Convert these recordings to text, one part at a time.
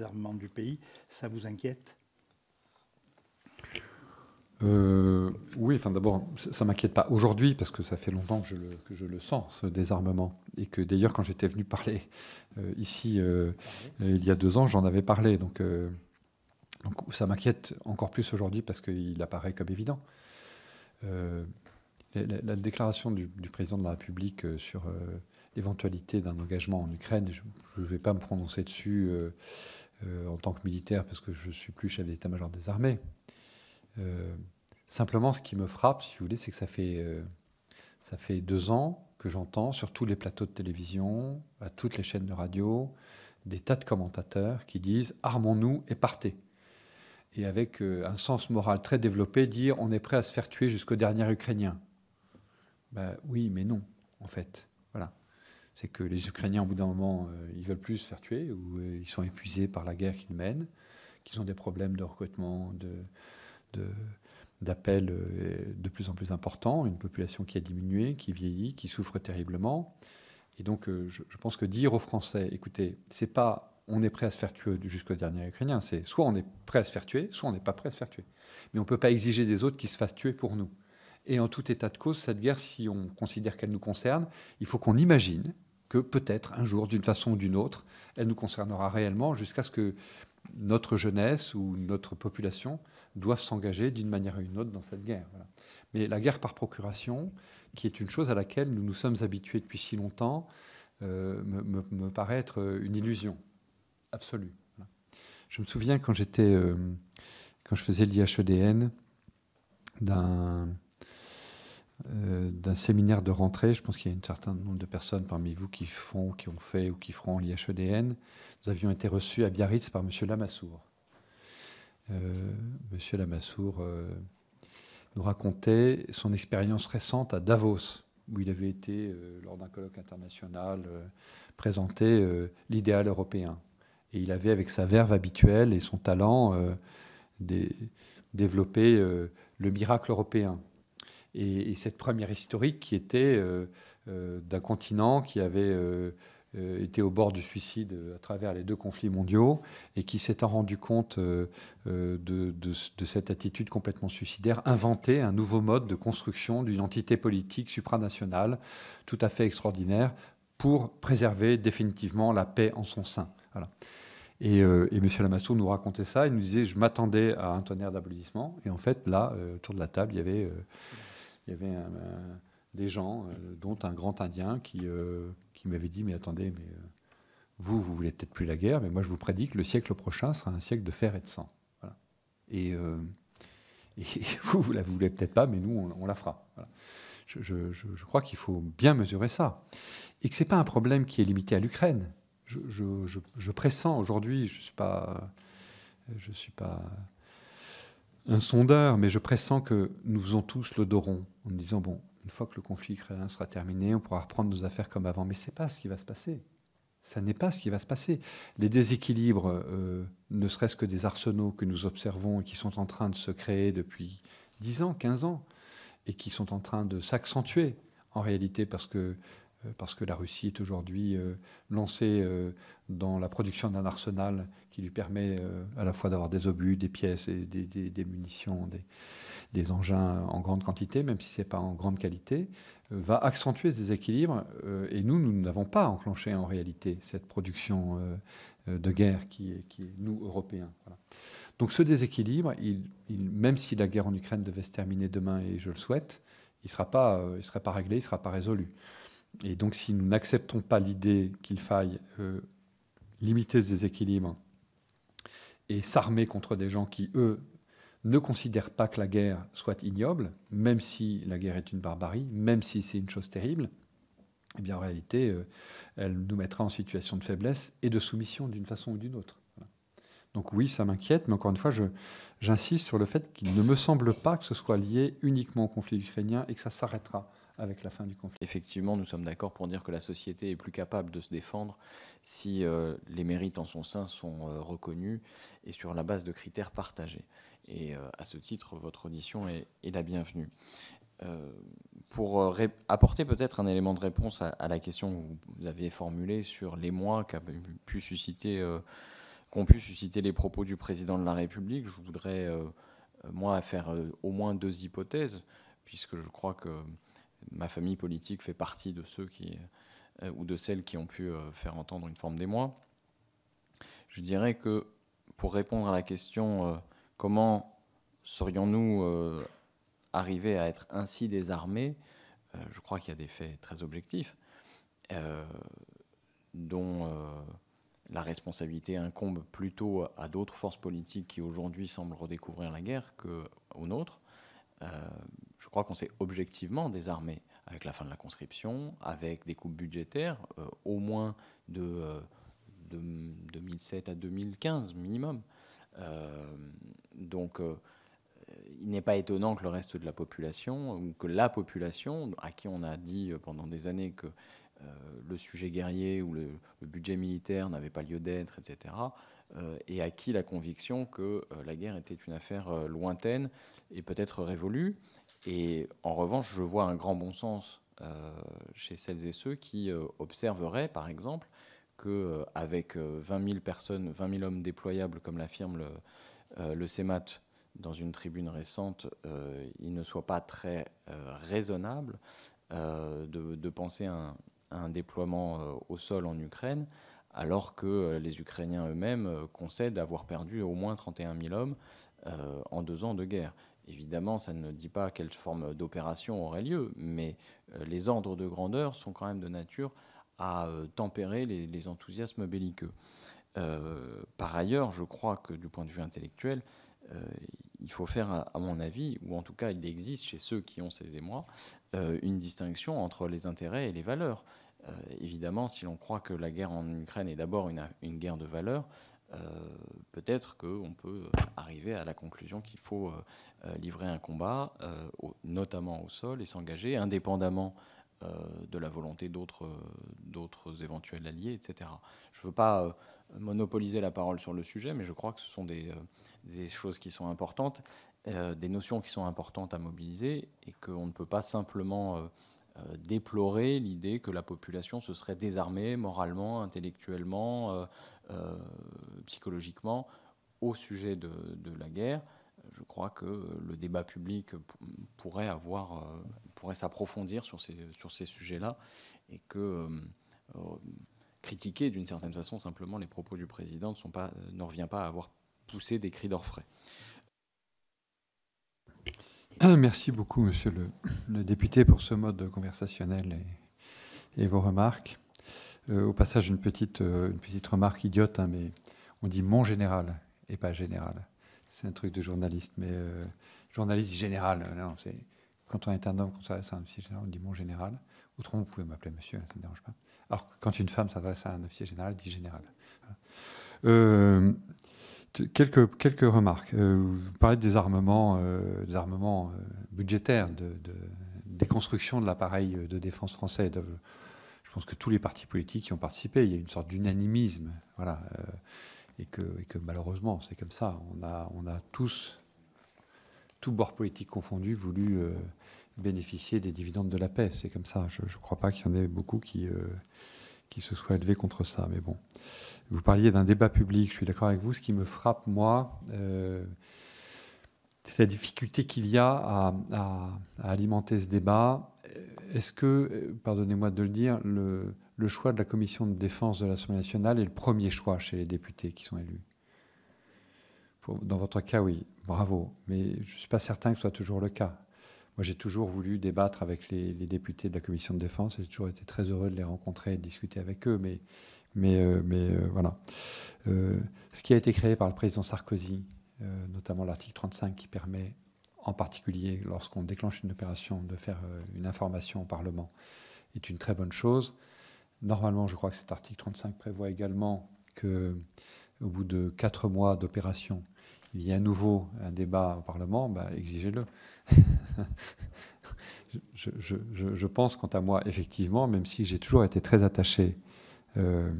désarmement du pays. Ça vous inquiète euh, oui, enfin d'abord, ça m'inquiète pas aujourd'hui parce que ça fait longtemps que je le, sens, ce désarmement. Et que d'ailleurs, quand j'étais venu parler euh, ici euh, il y a deux ans, j'en avais parlé. Donc, ça m'inquiète encore plus aujourd'hui parce qu'il apparaît comme évident. La, déclaration du, du, président de la République sur l'éventualité d'un engagement en Ukraine, je ne vais pas me prononcer dessus. Euh, en tant que militaire, parce que je suis plus chef d'état-major des armées. Euh, simplement, ce qui me frappe, si vous voulez, c'est que ça fait, euh, ça fait deux ans que j'entends sur tous les plateaux de télévision, à toutes les chaînes de radio, des tas de commentateurs qui disent armons-nous et partez. Et avec un sens moral très développé, dire on est prêt à se faire tuer jusqu'au dernier Ukrainien. Ben, oui, mais non, en fait c'est que les Ukrainiens, au bout d'un moment, euh, ils veulent plus se faire tuer, ou euh, ils sont épuisés par la guerre qu'ils mènent, qu'ils ont des problèmes de recrutement, de, d'appels euh, de, plus en plus importants, une population qui a diminué, qui vieillit, qui souffre terriblement. Et donc, je, pense que dire aux Français, écoutez, c'est pas on est prêt à se faire tuer jusqu'au dernier Ukrainien, c'est soit on est prêt à se faire tuer, soit on n'est pas prêt à se faire tuer. Mais on ne peut pas exiger des autres qu'ils se fassent tuer pour nous. Et en tout état de cause, cette guerre, si on considère qu'elle nous concerne, il faut qu'on imagine que peut-être un jour, d'une façon ou d'une autre, elle nous concernera réellement jusqu'à ce que notre jeunesse ou notre population doivent s'engager d'une manière ou d'une autre dans cette guerre. Mais la guerre par procuration, qui est une chose à laquelle nous nous sommes habitués depuis si longtemps, euh, me, paraît être une illusion absolue. Je me souviens quand j'étais, euh, quand je faisais l'IHEDN, d'un d'un séminaire de rentrée. Je pense qu'il y a un certain nombre de personnes parmi vous qui font, qui ont fait ou qui feront l'IHEDN. Nous avions été reçus à Biarritz par M. Lamassour. Euh, M. Lamassour euh, nous racontait son expérience récente à Davos, où il avait été, euh, lors d'un colloque international, euh, présenté l'idéal européen. Et il avait, avec sa verve habituelle et son talent, développé le miracle européen et, cette première historique qui était euh, euh, d'un continent qui avait euh, été au bord du suicide à travers les deux conflits mondiaux et qui s'étant rendu compte de, cette attitude complètement suicidaire, inventait un nouveau mode de construction d'une entité politique supranationale tout à fait extraordinaire pour préserver définitivement la paix en son sein. Voilà. Et, euh, M. Lamassou nous racontait ça, il nous disait, je m'attendais à un tonnerre d'applaudissements, et en fait, là, autour de la table, il y avait il y avait des gens, euh, dont un grand Indien, qui, euh, qui m'avait dit, mais attendez, mais euh, vous, vous voulez peut-être plus la guerre, mais moi je vous prédis que le siècle prochain sera un siècle de fer et de sang. Et, euh, vous, vous la voulez peut-être pas, mais nous, on, la fera. Je, crois qu'il faut bien mesurer ça. Et que ce n'est pas un problème qui est limité à l'Ukraine. Je, pressens aujourd'hui, je ne pas... Je suis pas un sondeur, mais je pressens que nous faisons tous le doron en disant bon, une fois que le conflit ukrainien sera terminé, on pourra reprendre nos affaires comme avant. Mais c'est pas ce qui va se passer. Ça n'est pas ce qui va se passer. Les déséquilibres, euh, ne serait-ce que des arsenaux que nous observons et qui sont en train de se créer depuis 10 ans, 15 ans, et qui sont en train de s'accentuer en réalité parce que euh, parce que la Russie est aujourd'hui euh, lancée euh, dans la production d'un arsenal qui lui permet à la fois d'avoir des obus, des pièces, et des, munitions, des, engins en grande quantité, même si ce n'est pas en grande qualité, va accentuer ce déséquilibre. et nous, nous n'avons pas enclenché en réalité cette production de guerre qui est, nous, Européens. Donc ce déséquilibre, même si la guerre en Ukraine devait se terminer demain, et je le souhaite, il ne sera, sera pas réglé, il ne sera pas résolu. Et donc, si nous n'acceptons pas l'idée qu'il faille euh, limiter ce déséquilibre et s'armer contre des gens qui, eux, ne considèrent pas que la guerre soit ignoble, même si la guerre est une barbarie, même si c'est une chose terrible, eh bien, en réalité, euh, elle nous mettra en situation de faiblesse et de soumission d'une façon ou d'une autre. Donc oui, ça m'inquiète, mais encore une fois, j'insiste sur le fait qu'il ne me semble pas que ce soit lié uniquement au conflit ukrainien et que ça s'arrêtera avec la fin du conflit. Effectivement, nous sommes d'accord pour dire que la société est plus capable de se défendre si euh, les mérites en son sein sont euh, reconnus et sur la base de critères partagés. Et euh, à ce titre, votre audition est, la bienvenue. pour apporter peut-être un élément de réponse à, la question que vous avez formulée sur l'émoi mois pu susciter, qu'ont pu susciter les propos du président de la République, je voudrais moi faire au moins deux hypothèses, puisque je crois que ma famille politique fait partie de ceux qui, euh, ou de celles qui ont pu euh, faire entendre une forme d'émoi. Je dirais que pour répondre à la question euh, comment serions-nous arrivés à être ainsi désarmés, je crois qu'il y a des faits très objectifs dont la responsabilité incombe plutôt à d'autres forces politiques qui aujourd'hui semblent redécouvrir la guerre qu'aux nôtres. Euh, je crois qu'on s'est objectivement désarmé avec la fin de la conscription, avec des coupes budgétaires, euh, au moins de, 2007 euh, à 2015 minimum. donc il n'est pas étonnant que le reste de la population, ou que la population, à qui on a dit pendant des années que le sujet guerrier ou le budget militaire n'avait pas lieu d'être, etc., euh, et acquis la conviction que euh, la guerre était une affaire euh, lointaine et peut-être révolue. Et en revanche, je vois un grand bon sens chez celles et ceux qui observeraient, par exemple, qu'avec avec 20 000 personnes, 20 000 hommes déployables, comme l'affirme le, le CEMAT dans une tribune récente, il ne soit pas très raisonnable de, penser à un déploiement au sol en Ukraine alors que euh, les Ukrainiens eux-mêmes euh, concèdent avoir perdu au moins 31 000 hommes euh, en deux ans de guerre. Évidemment, ça ne dit pas quelle forme d'opération aurait lieu, mais les ordres de grandeur sont quand même de nature à tempérer les, enthousiasmes belliqueux. par ailleurs, je crois que du point de vue intellectuel, il faut faire, à mon avis, ou en tout cas il existe chez ceux qui ont ces émois, une distinction entre les intérêts et les valeurs. Euh, évidemment, si l'on croit que la guerre en Ukraine est d'abord une, guerre de valeurs, euh, peut-être qu'on peut euh, arriver à la conclusion qu'il faut livrer un combat, notamment au sol, et s'engager indépendamment de la volonté d'autres éventuels alliés, etc. Je ne veux pas monopoliser la parole sur le sujet, mais je crois que ce sont des, des choses qui sont importantes, des notions qui sont importantes à mobiliser, et qu'on ne peut pas simplement... Euh, déplorer l'idée que la population se serait désarmée moralement, intellectuellement, euh, euh, psychologiquement au sujet de, la guerre. Je crois que le débat public pourrait avoir, pourrait s'approfondir sur ces, sur ces sujets-là et que critiquer d'une certaine façon simplement les propos du président ne, sont pas, ne revient pas à avoir poussé des cris d'orfraie. Ah, merci beaucoup, monsieur le, député, pour ce mode conversationnel et, vos remarques. Euh, au passage, une petite, euh, une petite remarque idiote, hein, mais on dit mon général et pas général. C'est un truc de journaliste, mais euh, journaliste général, quand on est un homme, quand ça s'adresse à un officier général, on dit mon général. Autrement, vous pouvez m'appeler monsieur, ça ne dérange pas. Alors quand une femme s'adresse à un officier général, dit général. Quelques, quelques remarques. Euh, vous parlez des armements, euh, des armements euh, budgétaires, de, de déconstruction de l'appareil de défense français. De, je pense que tous les partis politiques y ont participé. Il y a une sorte d'unanimisme, voilà, et, que, que, malheureusement, c'est comme ça. On a, on a tous, tous bords politiques confondus, voulu bénéficier des dividendes de la paix. C'est comme ça. Je ne crois pas qu'il y en ait beaucoup qui, qui se soit élevé contre ça. Mais bon, vous parliez d'un débat public, je suis d'accord avec vous. Ce qui me frappe, moi, euh, c'est la difficulté qu'il y a à, alimenter ce débat. Est-ce que, euh, pardonnez-moi de le dire, le, le choix de la commission de défense de l'Assemblée nationale est le premier choix chez les députés qui sont élus Dans votre cas, oui, bravo. Mais je ne suis pas certain que ce soit toujours le cas moi, j'ai toujours voulu débattre avec les, députés de la commission de défense et j'ai toujours été très heureux de les rencontrer et de discuter avec eux. Mais, euh, euh, voilà. Euh, ce qui a été créé par le président Sarkozy, notamment l'article 35 qui permet, en particulier lorsqu'on déclenche une opération, de faire une information au Parlement, est une très bonne chose. Normalement, je crois que cet article 35 prévoit également que, au bout de quatre mois d'opération, il y a à nouveau un débat au Parlement, ben, exigez-le. je, pense, quant à moi, effectivement, même si j'ai toujours été très attaché euh,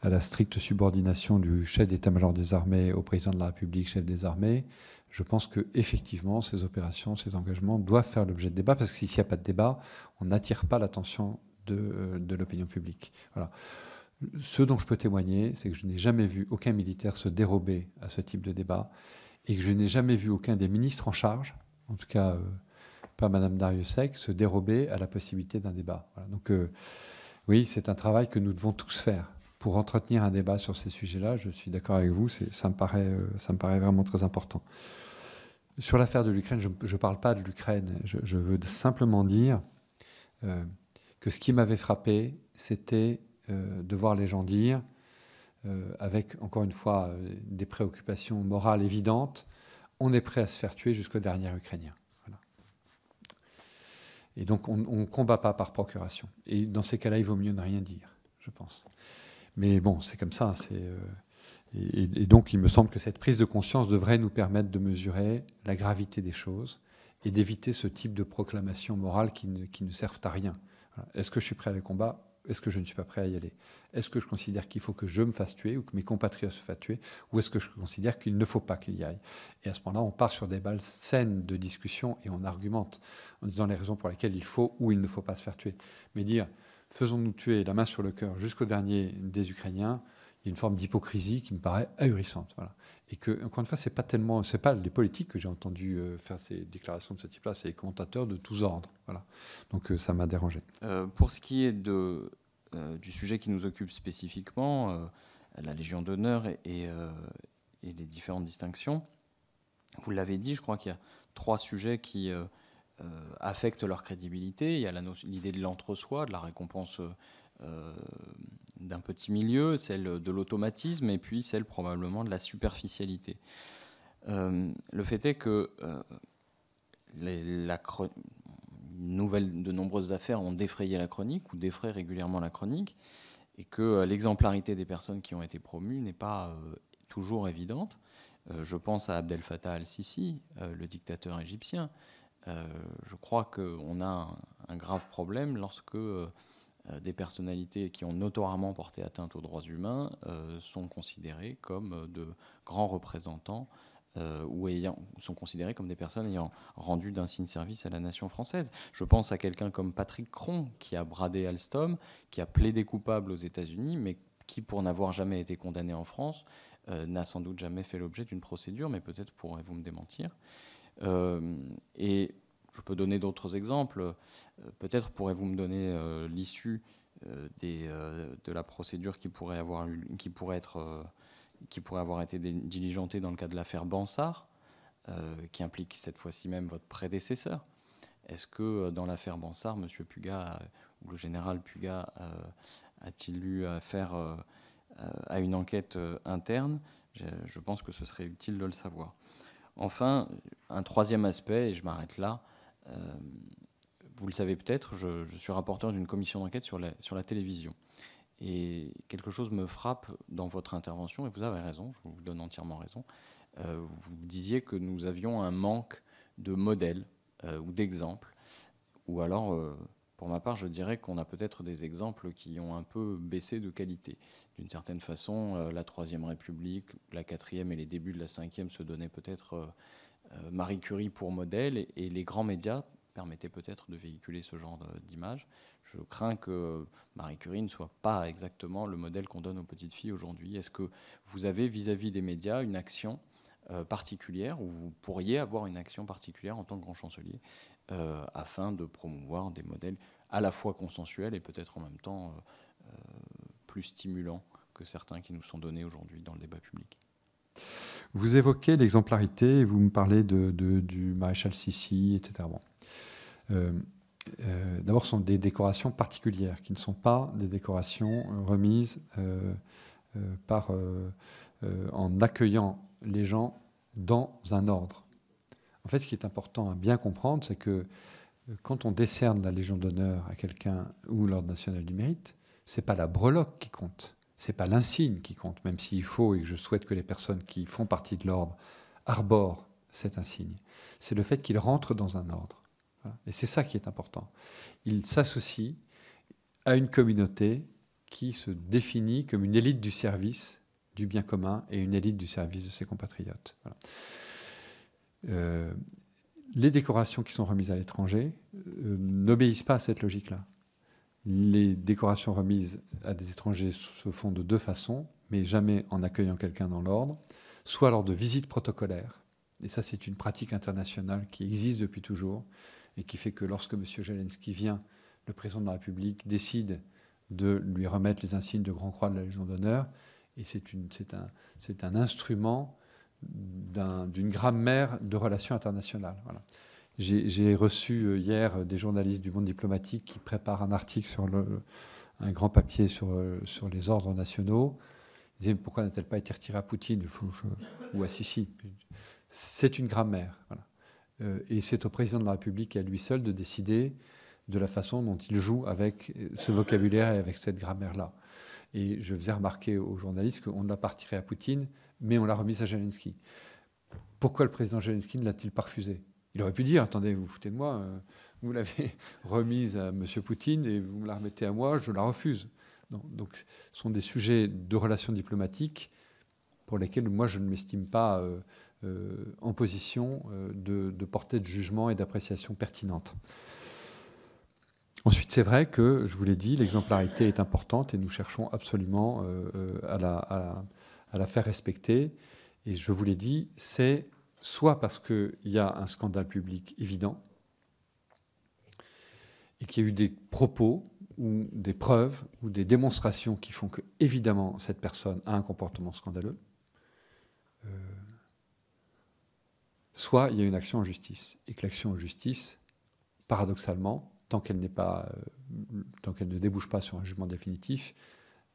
à la stricte subordination du chef d'état-major des armées au président de la République, chef des armées, je pense que effectivement ces opérations, ces engagements doivent faire l'objet de débats, parce que s'il n'y a pas de débat, on n'attire pas l'attention de, euh, de l'opinion publique. Voilà. Ce dont je peux témoigner, c'est que je n'ai jamais vu aucun militaire se dérober à ce type de débat et que je n'ai jamais vu aucun des ministres en charge, en tout cas euh, pas Madame Dariussec, se dérober à la possibilité d'un débat. Donc euh, oui, c'est un travail que nous devons tous faire pour entretenir un débat sur ces sujets-là. Je suis d'accord avec vous, ça me, paraît, euh, me paraît vraiment très important. Sur l'affaire de l'Ukraine, je ne parle pas de l'Ukraine, je, veux simplement dire que ce qui m'avait frappé, c'était euh, de voir les gens dire, euh, avec encore une fois euh, des préoccupations morales évidentes, on est prêt à se faire tuer jusqu'au dernier Ukrainien. Et donc on ne combat pas par procuration. Et dans ces cas-là, il vaut mieux ne rien dire, je pense. Mais bon, c'est comme ça. et, donc, il me semble que cette prise de conscience devrait nous permettre de mesurer la gravité des choses et d'éviter ce type de proclamations morales qui ne, servent à rien. Est-ce que je suis prêt à les combats est-ce que je ne suis pas prêt à y aller Est-ce que je considère qu'il faut que je me fasse tuer ou que mes compatriotes se fassent tuer Ou est-ce que je considère qu'il ne faut pas qu'il y aille Et à ce moment-là, on part sur des balles saines de discussion et on argumente en disant les raisons pour lesquelles il faut ou il ne faut pas se faire tuer. Mais dire faisons-nous tuer la main sur le cœur jusqu'au dernier des Ukrainiens, il y a une forme d'hypocrisie qui me paraît ahurissante. Voilà. Et que, une fois, c'est pas tellement, c'est pas les politiques que j'ai entendu euh, faire ces déclarations de ce type-là, c'est les commentateurs de tous ordres. Voilà. Donc euh, ça m'a dérangé. Euh, pour ce qui est de euh, du sujet qui nous occupe spécifiquement, euh, la Légion d'honneur euh, et, les différentes distinctions. Vous l'avez dit, je crois qu'il y a trois sujets qui affectent leur crédibilité. Il y a l'idée de l'entre-soi, de la récompense d'un petit milieu, celle de l'automatisme et puis celle probablement de la superficialité. le fait est que la, de nombreuses affaires ont défrayé la chronique ou défraient régulièrement la chronique, et que euh, l'exemplarité des personnes qui ont été promues n'est pas euh, toujours évidente. Euh, je pense à Abdel Fattah al-Sisi, le dictateur égyptien. je crois qu'on a un, grave problème lorsque des personnalités qui ont notoirement porté atteinte aux droits humains sont considérées comme de grands représentants euh, ou sont considérés comme des personnes ayant rendu d'insignes service à la nation française. Je pense à quelqu'un comme Patrick Cron, qui a bradé Alstom, qui a plaidé coupable aux États-Unis, mais qui, pour n'avoir jamais été condamné en France, euh, n'a sans doute jamais fait l'objet d'une procédure, mais peut-être pourrez-vous me démentir. Euh, et je peux donner d'autres exemples. peut-être pourrez-vous me donner l'issue de la procédure qui pourrait, avoir, qui pourrait être qui pourrait avoir été diligentée dans le cas de l'affaire Bansard, euh, qui implique cette fois-ci même votre prédécesseur. Est-ce que euh, dans l'affaire Bansard, M. Puga, ou le général Puga, euh, a-t-il eu affaire à une enquête interne je, pense que ce serait utile de le savoir. Enfin, un troisième aspect, et je m'arrête là. vous le savez peut-être, je, suis rapporteur d'une commission d'enquête sur sur la télévision. Et quelque chose me frappe dans votre intervention, et vous avez raison, je vous donne entièrement raison. Euh, vous disiez que nous avions un manque de modèles euh, ou d'exemples, ou alors, euh, pour ma part, je dirais qu'on a peut-être des exemples qui ont un peu baissé de qualité. D'une certaine façon, la Troisième République, la Quatrième et les débuts de la Cinquième se donnaient peut-être Marie Curie pour modèle, et les grands médias permettait peut-être de véhiculer ce genre euh, d'image. Je crains que Marie Curie ne soit pas exactement le modèle qu'on donne aux petites filles aujourd'hui. Est-ce que vous avez vis-à-vis des médias une action euh, particulière ou vous pourriez avoir une action particulière en tant que grand chancelier euh, afin de promouvoir des modèles à la fois consensuels et peut-être en même temps plus stimulants que certains qui nous sont donnés aujourd'hui dans le débat public. Vous évoquez l'exemplarité, vous me parlez de, du maréchal Sissi, etc. Euh, euh, d'abord, ce sont des décorations particulières, qui ne sont pas des décorations euh, remises par, en accueillant les gens dans un ordre. En fait, ce qui est important à bien comprendre, c'est que quand on décerne la Légion d'honneur à quelqu'un ou l'Ordre national du mérite, c'est pas la breloque qui compte, c'est pas l'insigne qui compte, même s'il faut et que je souhaite que les personnes qui font partie de l'ordre arborent cet insigne. C'est le fait qu'ils rentrent dans un ordre. Et c'est ça qui est important. Il s'associe à une communauté qui se définit comme une élite du service du bien commun et une élite du service de ses compatriotes. Euh, les décorations qui sont remises à l'étranger euh, n'obéissent pas à cette logique-là. Les décorations remises à des étrangers se font de deux façons, mais jamais en accueillant quelqu'un dans l'ordre, soit lors de visites protocolaires, et ça c'est une pratique internationale qui existe depuis toujours, et qui fait que lorsque M. Jelensky vient, le président de la République décide de lui remettre les insignes de Grand Croix de la Légion d'honneur. Et c'est un, instrument d'une grammaire de relations internationales. Voilà. J'ai reçu euh, hier euh, des journalistes du monde diplomatique qui préparent un article sur un grand papier sur, euh, sur les ordres nationaux. Ils disaient pourquoi n'a-t-elle pas été retirée à Poutine ou à Sissi C'est une grammaire. Voilà. Euh, et c'est au président de la République et à lui seul de décider de la façon dont il joue avec euh, ce vocabulaire et avec cette grammaire-là. Et je faisais remarquer aux journalistes qu'on ne l'a pas à Poutine, mais on l'a remise à Zelensky. Pourquoi le président Zelensky ne l'a-t-il pas refusé Il aurait pu dire Attendez, vous vous foutez de moi, euh, vous l'avez remise à M. Poutine et vous me la remettez à moi, je la refuse. Donc, ce sont des sujets de relations diplomatiques pour lesquels moi je ne m'estime pas. Euh, en position euh, de, de porter de jugement et d'appréciation pertinente. Ensuite, c'est vrai que, je vous l'ai dit, l'exemplarité est importante et nous cherchons absolument euh, à la, faire respecter. Et je vous l'ai dit, c'est soit parce qu'il y a un scandale public évident et qu'il y a eu des propos ou des preuves ou des démonstrations qui font que, évidemment, cette personne a un comportement scandaleux soit il y a une action en justice, et que l'action en justice, paradoxalement, tant qu'elle euh, ne débouche pas sur un jugement définitif,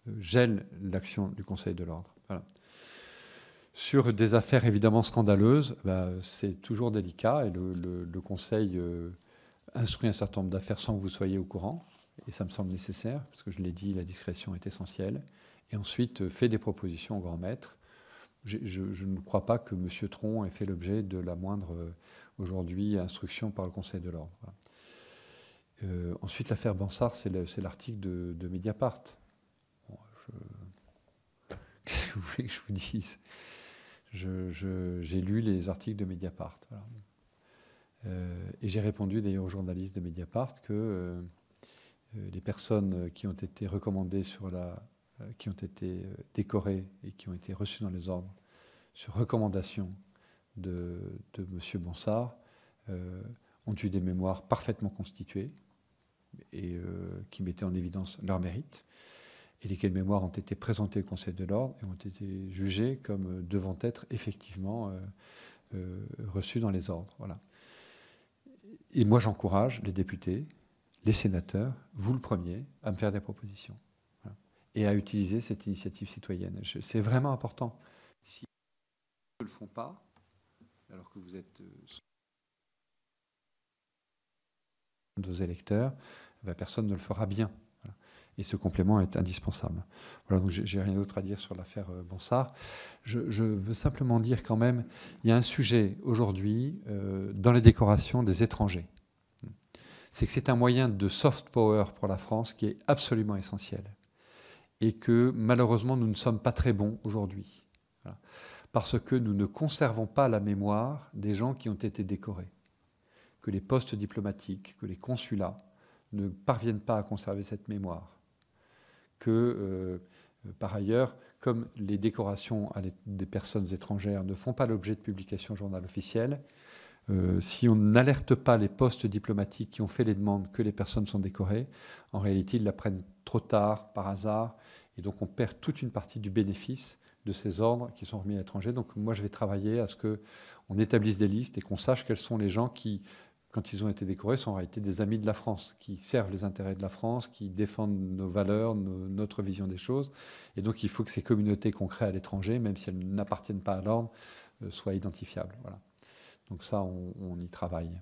euh, gêne l'action du Conseil de l'ordre. Sur des affaires évidemment scandaleuses, bah, c'est toujours délicat et le, Conseil euh, instruit un certain nombre d'affaires sans que vous soyez au courant, et ça me semble nécessaire, parce que je l'ai dit, la discrétion est essentielle, et ensuite fait des propositions au grand maître je, ne crois pas que M. Tron ait fait l'objet de la moindre, euh, aujourd'hui, instruction par le Conseil de l'ordre. Euh, ensuite, l'affaire Bansard, c'est l'article de, Mediapart. Qu'est-ce que vous voulez que je vous dise J'ai lu les articles de Mediapart. Euh, et j'ai répondu d'ailleurs aux journalistes de Mediapart que les personnes qui ont été recommandées sur la euh, qui ont été euh, décorés et qui ont été reçus dans les ordres sur recommandation de, M. Bonsard euh, ont eu des mémoires parfaitement constituées et qui mettaient en évidence leur mérite, et lesquelles mémoires ont été présentées au Conseil de l'ordre et ont été jugées comme devant être effectivement reçues dans les ordres. Voilà. Et moi, j'encourage les députés, les sénateurs, vous le premier, à me faire des propositions et à utiliser cette initiative citoyenne. C'est vraiment important. Si vous ne le font pas, alors que vous êtes de euh, vos électeurs, bah, personne ne le fera bien. Et ce complément est indispensable. Voilà, donc j'ai rien d'autre à dire sur l'affaire euh, Bonsard. Je, veux simplement dire quand même, il y a un sujet aujourd'hui euh, dans les décorations des étrangers. C'est que c'est un moyen de soft power pour la France qui est absolument essentiel et que malheureusement nous ne sommes pas très bons aujourd'hui. Parce que nous ne conservons pas la mémoire des gens qui ont été décorés. Que les postes diplomatiques, que les consulats ne parviennent pas à conserver cette mémoire. Que, euh, par ailleurs, comme les décorations des personnes étrangères ne font pas l'objet de publications journal officiel, euh, si on n'alerte pas les postes diplomatiques qui ont fait les demandes que les personnes sont décorées, en réalité, ils la prennent trop tard, par hasard, et donc on perd toute une partie du bénéfice de ces ordres qui sont remis à l'étranger. Donc moi, je vais travailler à ce qu'on établisse des listes et qu'on sache quels sont les gens qui, quand ils ont été décorés, sont en réalité des amis de la France, qui servent les intérêts de la France, qui défendent nos valeurs, notre vision des choses. Et donc il faut que ces communautés qu'on crée à l'étranger, même si elles n'appartiennent pas à l'ordre, euh, soient identifiables. Voilà. Donc ça, on, y travaille.